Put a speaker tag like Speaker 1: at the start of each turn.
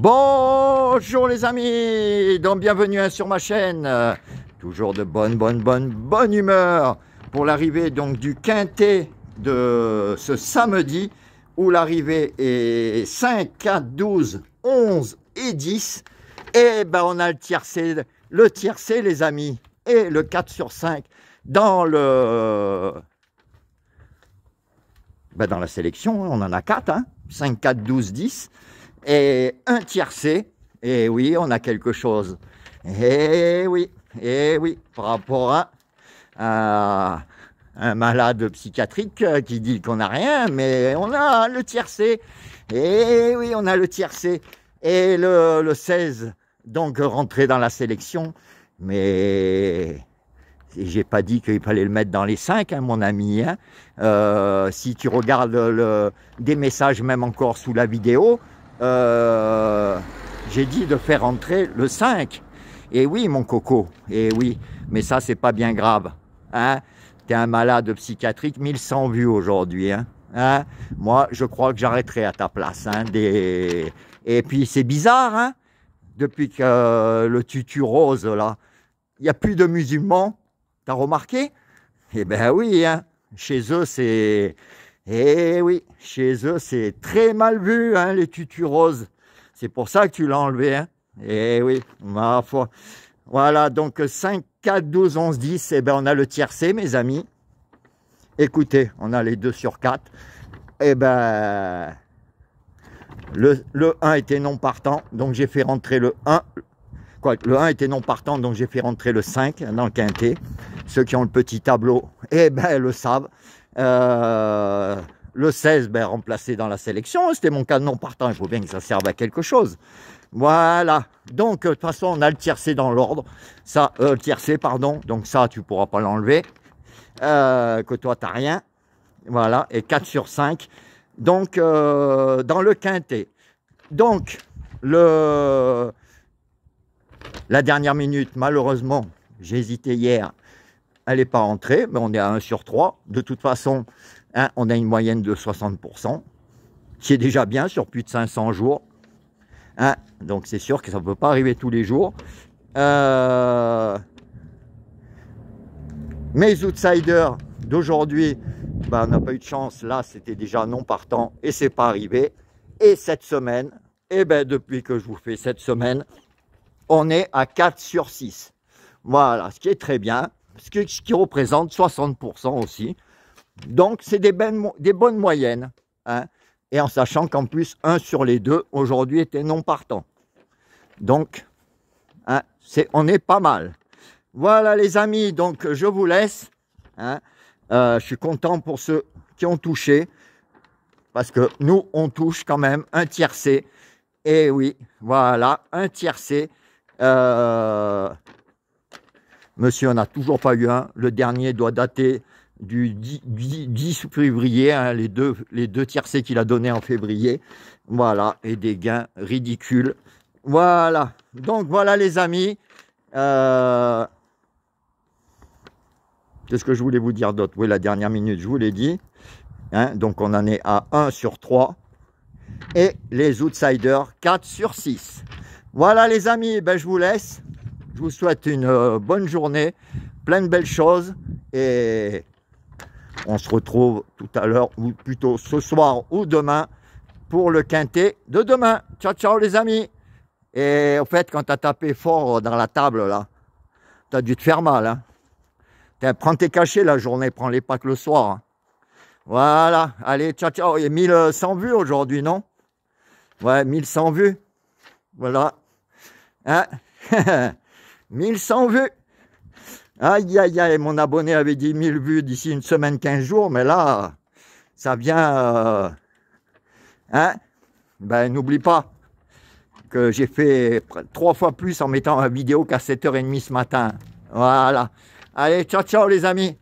Speaker 1: Bonjour les amis, donc bienvenue hein, sur ma chaîne. toujours de bonne, bonne, bonne, bonne humeur pour l'arrivée donc du quintet de ce samedi où l'arrivée est 5, 4, 12, 11 et 10. Et eh ben on a le tiercé, le tiercé les amis, et le 4 sur 5 dans le... Ben, dans la sélection, on en a 4, hein 5, 4, 12, 10 et un tiercé. Et eh oui, on a quelque chose. Et eh oui, et eh oui, par rapport à, un malade psychiatrique euh, qui dit qu'on n'a rien, mais on a le tiercé. Et oui, on a le tiercé. Et le, 16, donc rentré dans la sélection. Mais j'ai pas dit qu'il fallait le mettre dans les 5, hein, mon ami. Hein. Euh, si tu regardes des messages, même encore sous la vidéo, euh, j'ai dit de faire entrer le 5. Et eh oui, mon coco, et eh oui, mais ça, c'est pas bien grave. Hein T'es un malade psychiatrique, 1100 vues aujourd'hui. Hein, hein. Moi, je crois que j'arrêterai à ta place. Hein, des... Et puis, c'est bizarre, hein depuis que euh, le tutu rose, là, il n'y a plus de musulmans. T'as remarqué Eh ben oui, hein chez eux, c'est eh oui, chez eux, c'est très mal vu, hein, les tutus roses. C'est pour ça que tu l'as enlevé. Hein. Eh oui, ma foi. Voilà, donc 5, 4, 12, 11, 10. Eh bien, on a le tiercé, mes amis. Écoutez, on a les 2 sur 4. Eh ben, le, 1 était non partant, donc j'ai fait rentrer le 1. Quoi, le 1 était non partant, donc j'ai fait rentrer le 5 dans le quintet. Ceux qui ont le petit tableau, eh ben, le savent. Euh, le 16, ben, remplacé dans la sélection. C'était mon canon partant. il faut bien que ça serve à quelque chose. Voilà. Donc, euh, de toute façon, on a le tiercé dans l'ordre. Ça, euh, le tiercé, pardon. Donc, ça, tu pourras pas l'enlever. que toi, tu n'as rien. Voilà. Et 4 sur 5. Donc, dans le quintet. Donc, le... la dernière minute, malheureusement, j'ai hésité hier elle n'est pas entrée, mais on est à 1 sur 3. De toute façon, hein, on a une moyenne de 60%, qui est déjà bien sur plus de 500 jours. Hein, donc c'est sûr que ça ne peut pas arriver tous les jours. Euh, mes outsiders d'aujourd'hui, bah, on n'a pas eu de chance. Là, c'était déjà non partant et c'est pas arrivé. Et cette semaine, et eh ben, depuis que je vous fais cette semaine, on est à 4 sur 6. Voilà, ce qui est très bien ce, qui représente 60% aussi. Donc, c'est des, ben, bonnes moyennes. Hein, et en sachant qu'en plus, un sur les deux, aujourd'hui, était non partant. Donc, hein, on est pas mal. Voilà, les amis, donc je vous laisse. Hein. Euh, je suis content pour ceux qui ont touché, parce que nous, on touche quand même un C. Et eh oui, voilà, un tiercé. Euh, Monsieur, on n'a toujours pas eu un. Le dernier doit dater du 10, février, hein, les, deux, les tiercés qu'il a donnés en février. Voilà, et des gains ridicules. Voilà, donc voilà les amis. Euh, qu'est-ce que je voulais vous dire d'autre Oui, la dernière minute, je vous l'ai dit. Hein. donc on en est à 1 sur 3. Et les outsiders, 4 sur 6. Voilà les amis, ben, je vous laisse. Je vous souhaite une euh, bonne journée, plein de belles choses et on se retrouve tout à l'heure ou plutôt ce soir ou demain pour le quintet de demain. Ciao, ciao les amis. Et au fait, quand tu as tapé fort dans la table là, tu as dû te faire mal. Hein. prends tes cachets la journée, prends les packs le soir. Hein. Voilà, allez, ciao, ciao. Il y a 1100 euh, vues aujourd'hui, non Ouais, 1100 vues. Voilà. Hein 1100 vues. Aïe, aïe, aïe, mon abonné avait dit 1000 vues d'ici une semaine, 15 jours, mais là, ça vient... Euh, hein Ben, n'oublie pas que j'ai fait trois fois plus en mettant la vidéo qu'à 7h30 ce matin. Voilà. Allez, ciao, ciao les amis